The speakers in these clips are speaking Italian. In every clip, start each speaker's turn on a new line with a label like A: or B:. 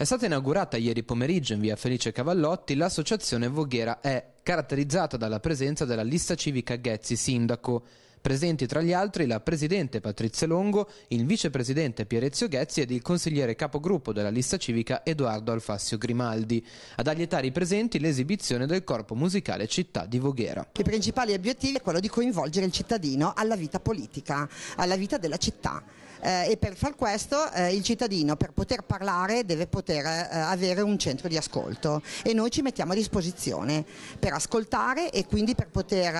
A: È stata inaugurata ieri pomeriggio in via Felice Cavallotti l'associazione Voghera E, caratterizzata dalla presenza della lista civica Ghezzi Sindaco, Presenti tra gli altri la presidente Patrizia Longo, il vicepresidente Pierezio Ghezzi ed il consigliere capogruppo della lista civica Edoardo Alfassio Grimaldi. Ad aglietare i presenti l'esibizione del corpo musicale
B: Città di Voghera. I principali obiettivi è quello di coinvolgere il cittadino alla vita politica, alla vita della città. Eh, e per far questo eh, il cittadino per poter parlare deve poter eh, avere un centro di ascolto e noi ci mettiamo a disposizione per ascoltare e quindi per poter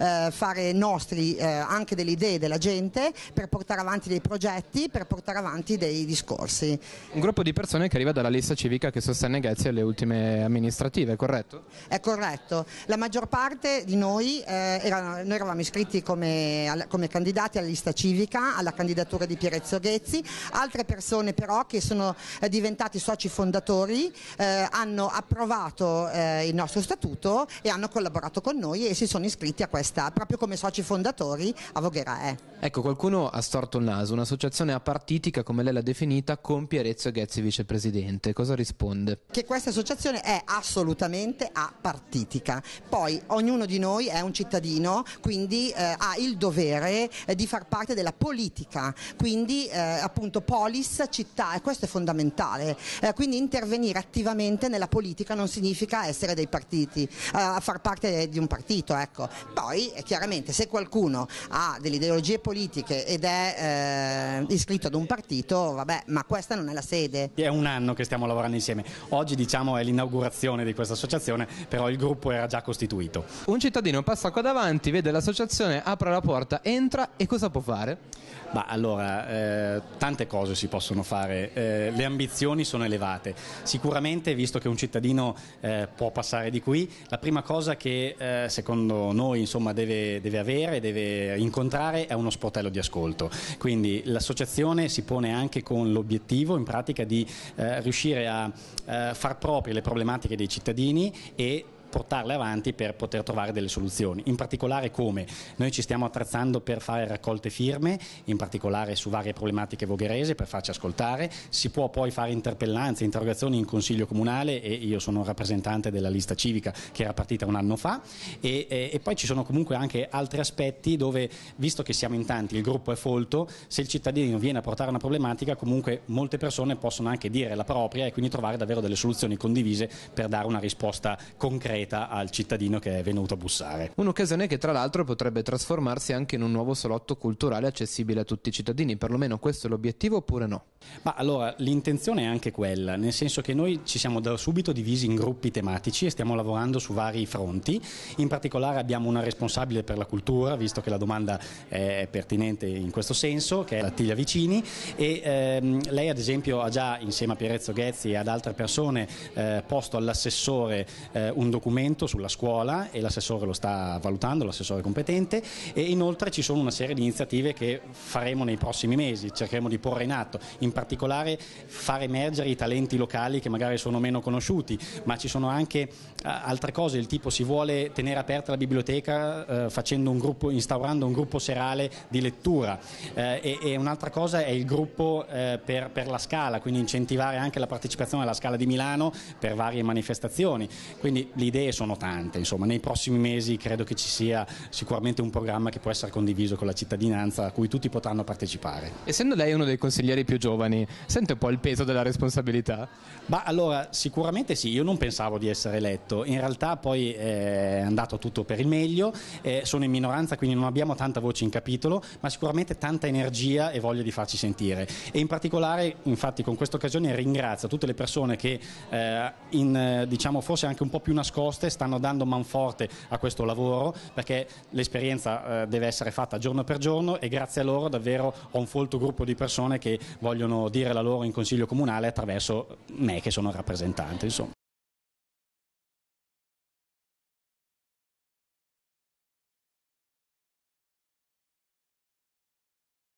B: eh, fare nostri eh, eh, anche delle idee della gente per portare avanti dei progetti, per portare avanti dei discorsi.
A: Un gruppo di persone che arriva dalla lista civica che sostiene Ghezzi alle ultime amministrative, è corretto?
B: È corretto. La maggior parte di noi, eh, era, noi eravamo iscritti come, come, candidati alla lista civica, alla candidatura di Pierezzo Ghezzi, altre persone però che sono eh, diventati soci fondatori eh, hanno approvato eh, il nostro statuto e hanno collaborato con noi e si sono iscritti a questa proprio come soci fondatori genitori a Vogherè.
A: Ecco, qualcuno ha storto il naso, un'associazione apartitica, come lei l'ha definita, con Pierezzo Ghezzi vicepresidente. Cosa risponde?
B: Che questa associazione è assolutamente apartitica. Poi ognuno di noi è un cittadino, quindi eh, ha il dovere eh, di far parte della politica, quindi eh, appunto polis, città, e questo è fondamentale. Eh, quindi intervenire attivamente nella politica non significa essere dei partiti, eh, far parte di un partito. Ecco. Poi eh, chiaramente se qualcuno ha delle ideologie politiche ed è eh, iscritto ad un partito, vabbè, ma questa non è la sede.
C: È un anno che stiamo lavorando insieme. Oggi diciamo è l'inaugurazione di questa associazione, però il gruppo era già costituito. Un cittadino passa qua davanti, vede l'associazione, apre la porta, entra e cosa può fare? Bah, allora, eh, tante cose si possono fare, eh, le ambizioni sono elevate. Sicuramente, visto che un cittadino eh, può passare di qui, la prima cosa che eh, secondo noi insomma, deve, deve avere, deve eh, incontrare è uno sportello di ascolto. Quindi l'associazione si pone anche con l'obiettivo in pratica di eh, riuscire a eh, far proprie le problematiche dei cittadini e portarle avanti per poter trovare delle soluzioni, in particolare come noi ci stiamo attrezzando per fare raccolte firme, in particolare su varie problematiche vogherese per farci ascoltare, si può poi fare interpellanze, interrogazioni in Consiglio Comunale e io sono rappresentante della lista civica che era partita un anno fa e, e, e poi ci sono comunque anche altri aspetti dove visto che siamo in tanti, il gruppo è folto, se il cittadino viene a portare una problematica comunque molte persone possono anche dire la propria e quindi trovare davvero delle soluzioni condivise per dare una risposta concreta concreta al cittadino che è
A: venuto a bussare. Un'occasione che tra l'altro potrebbe trasformarsi anche in un nuovo salotto culturale accessibile a tutti i cittadini, perlomeno questo è l'obiettivo oppure no? Ma allora l'intenzione è anche quella, nel
C: senso che noi ci siamo da subito divisi in gruppi tematici e stiamo lavorando su vari fronti, in particolare abbiamo una responsabile per la cultura, visto che la domanda è pertinente in questo senso, che è Attilia Vicini e ehm, lei ad esempio ha già insieme a Pierezzo Ghezzi e ad altre persone eh, posto all'assessore eh, un documento strumento sulla scuola e l'assessore lo sta valutando, l'assessore competente e inoltre ci sono una serie di iniziative che faremo nei prossimi mesi, cercheremo di porre in atto, in particolare far emergere i talenti locali che magari sono meno conosciuti, ma ci sono anche eh, altre cose, il tipo si vuole tenere aperta la biblioteca eh, un gruppo, instaurando un gruppo serale di lettura eh, e, e un'altra cosa è il gruppo eh, per, per la scala, quindi incentivare anche la partecipazione alla scala di Milano per varie manifestazioni, quindi l'idea idee sono tante, insomma nei prossimi mesi credo che ci sia sicuramente un programma che può essere condiviso con la cittadinanza a cui tutti potranno partecipare.
A: Essendo lei uno dei consiglieri più giovani, sente un po' il peso della responsabilità?
C: Ma allora sicuramente sì, io non pensavo di essere eletto, in realtà poi eh, è andato tutto per il meglio, eh, sono in minoranza quindi non abbiamo tanta voce in capitolo, ma sicuramente tanta energia e voglia di farci sentire e in particolare infatti con questa occasione ringrazio tutte le persone che eh, in, diciamo forse anche un po' più nascoste nascoste, stanno dando manforte a questo lavoro perché l'esperienza eh, deve essere fatta giorno per giorno e grazie a loro davvero ho un folto gruppo di persone che vogliono dire la loro in Consiglio Comunale attraverso me
A: che sono rappresentante. Insomma.